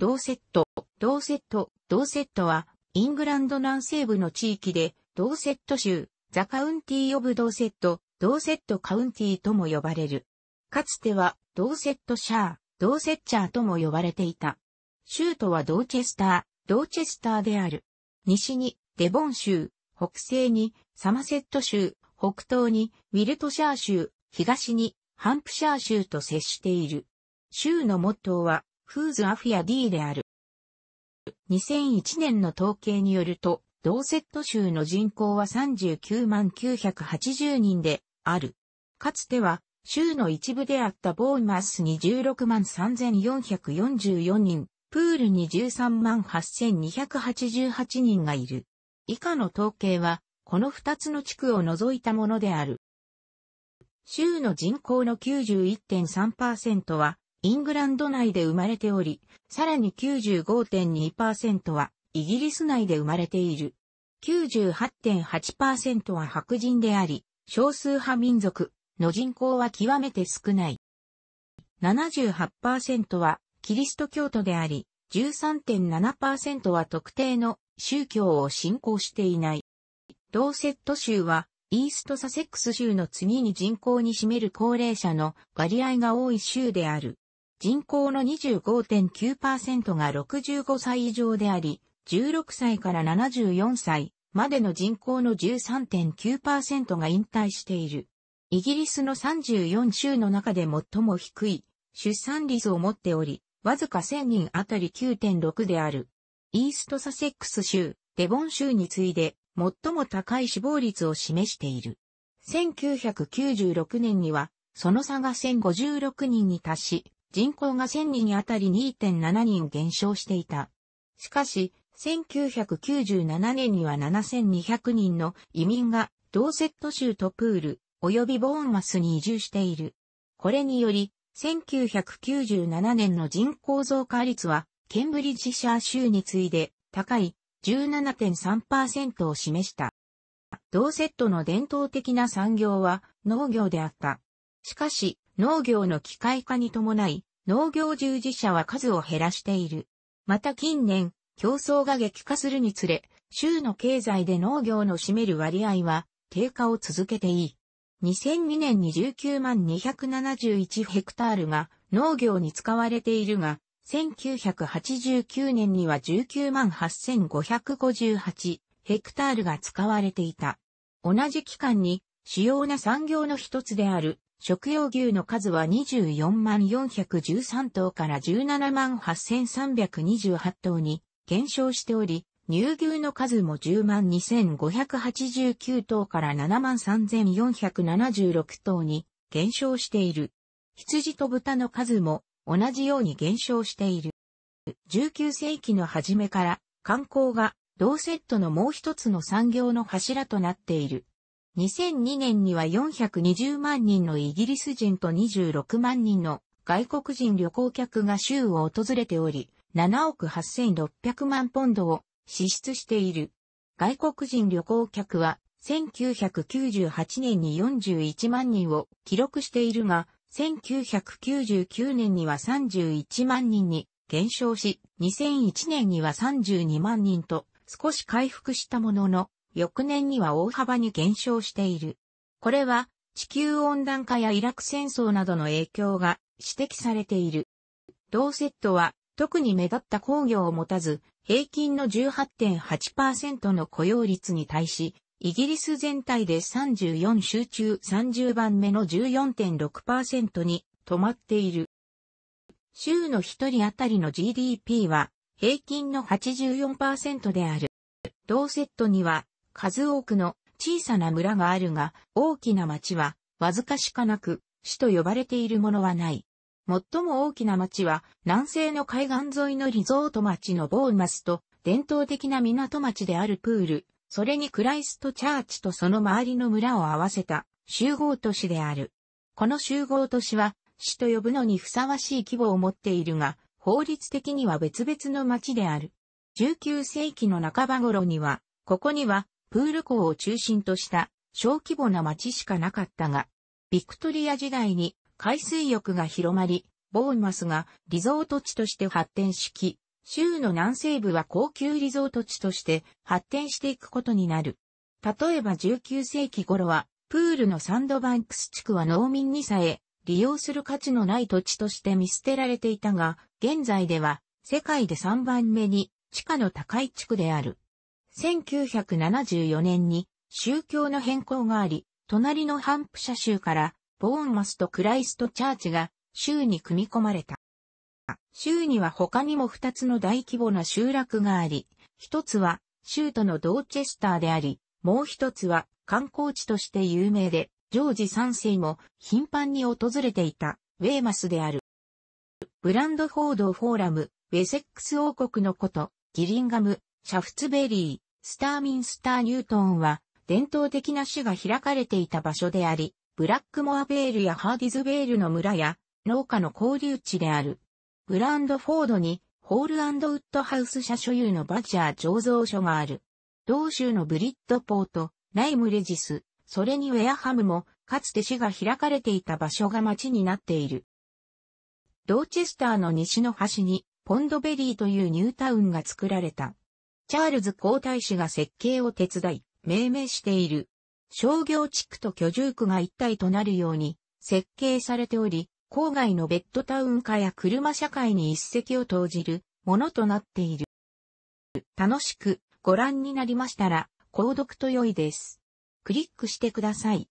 ドーセット、ドーセット、ドーセットは、イングランド南西部の地域で、ドーセット州、ザカウンティー・オブ・ドーセット、ドーセットカウンティーとも呼ばれる。かつては、ドーセットシャー、ドーセッチャーとも呼ばれていた。州都はドーチェスター、ドーチェスターである。西に、デボン州、北西に、サマセット州、北東に、ウィルトシャー州、東に、ハンプシャー州と接している。州のモットーは、フーズアフィア D である。2001年の統計によると、同セット州の人口は39万980人である。かつては、州の一部であったボーマスに16万3444人、プールに13万8288人がいる。以下の統計は、この2つの地区を除いたものである。州の人口の91.3%は、イングランド内で生まれており、さらに95.2%はイギリス内で生まれている。98.8%は白人であり、少数派民族の人口は極めて少ない。78%はキリスト教徒であり、13.7%は特定の宗教を信仰していない。同ーセット州はイーストサセックス州の次に人口に占める高齢者の割合が多い州である。人口の25.9%が65歳以上であり、16歳から74歳までの人口の13.9%が引退している。イギリスの34州の中で最も低い出産率を持っており、わずか1000人あたり9.6である。イーストサセックス州、デボン州に次いで最も高い死亡率を示している。1996年には、その差が1056人に達し、人口が1000人あたり2.7人減少していた。しかし、1997年には7200人の移民がドーセット州とプール、及びボーンマスに移住している。これにより、1997年の人口増加率は、ケンブリッジシャー州に次いで高い17.3%を示した。ドーセットの伝統的な産業は農業であった。しかし、農業の機械化に伴い、農業従事者は数を減らしている。また近年、競争が激化するにつれ、州の経済で農業の占める割合は低下を続けていい。2002年に19万271ヘクタールが農業に使われているが、1989年には19万8558ヘクタールが使われていた。同じ期間に主要な産業の一つである食用牛の数は24万413頭から17万8328頭に減少しており、乳牛の数も10万2589頭から7万3476頭に減少している。羊と豚の数も同じように減少している。19世紀の初めから観光が同セットのもう一つの産業の柱となっている。2002年には420万人のイギリス人と26万人の外国人旅行客が州を訪れており、7億8600万ポンドを支出している。外国人旅行客は1998年に41万人を記録しているが、1999年には31万人に減少し、2001年には32万人と少し回復したものの、翌年には大幅に減少している。これは地球温暖化やイラク戦争などの影響が指摘されている。同セットは特に目立った工業を持たず、平均の18.8%の雇用率に対し、イギリス全体で34集中30番目の14.6%に止まっている。州の一人当たりの GDP は平均の84%である。同セットには数多くの小さな村があるが、大きな町は、わずかしかなく、市と呼ばれているものはない。最も大きな町は、南西の海岸沿いのリゾート町のボーマスと、伝統的な港町であるプール、それにクライストチャーチとその周りの村を合わせた集合都市である。この集合都市は、市と呼ぶのにふさわしい規模を持っているが、法律的には別々の町である。19世紀の半ば頃には、ここにはプール港を中心とした小規模な町しかなかったが、ビクトリア時代に海水浴が広まり、ボーンマスがリゾート地として発展しき、州の南西部は高級リゾート地として発展していくことになる。例えば19世紀頃は、プールのサンドバンクス地区は農民にさえ利用する価値のない土地として見捨てられていたが、現在では世界で3番目に地価の高い地区である。1974年に宗教の変更があり、隣のハンプシャ州からボーンマスとクライストチャーチが州に組み込まれた。州には他にも2つの大規模な集落があり、1つは州都のドーチェスターであり、もう1つは観光地として有名で、ジョージ3世も頻繁に訪れていたウェーマスである。ブランド報道フォーラム、ウェセックス王国のこと、ギリンガム、シャフツベリー、スターミンスターニュートンは、伝統的な市が開かれていた場所であり、ブラックモアベールやハーディズベールの村や、農家の交流地である。ブランドフォードに、ホールウッドハウス社所有のバジャー醸造所がある。同州のブリッドポート、ライムレジス、それにウェアハムも、かつて市が開かれていた場所が町になっている。ドーチェスターの西の端に、ポンドベリーというニュータウンが作られた。チャールズ皇太子が設計を手伝い、命名している。商業地区と居住区が一体となるように設計されており、郊外のベッドタウン化や車社会に一石を投じるものとなっている。楽しくご覧になりましたら、購読と良いです。クリックしてください。